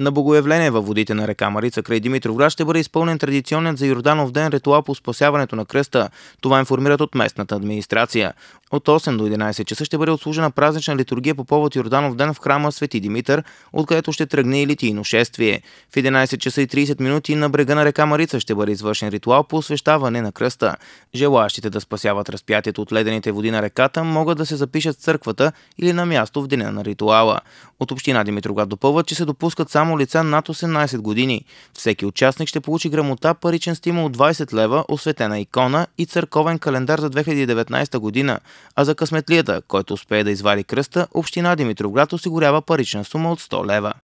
На богоявление във водите на река Марица край Димитровград ще бъде изпълнен традиционният за Йорданов ден ритуал по спасяването на кръста. Това информират от местната администрация. От 8 до 11 часа ще бъде отслужена празнична литургия по повод Йорданов ден в храма Свети Димитър, откъдето ще тръгне и литийно шествие. В 11 часа и 30 минути на брега на река Марица ще бъде извършен ритуал по освещаване на кръста. Желащите да спасяват разпятието от ледените води на реката могат да се запишат в църквата или на място в деня на ритуала. От община Димитровград допълват, че се допускат само спрямо лица над 18 години. Всеки участник ще получи грамота, паричен стимул от 20 лева, осветена икона и църковен календар за 2019 година. А за късметлията, който успее да извади кръста, община Димитроград осигурява парична сума от 100 лева.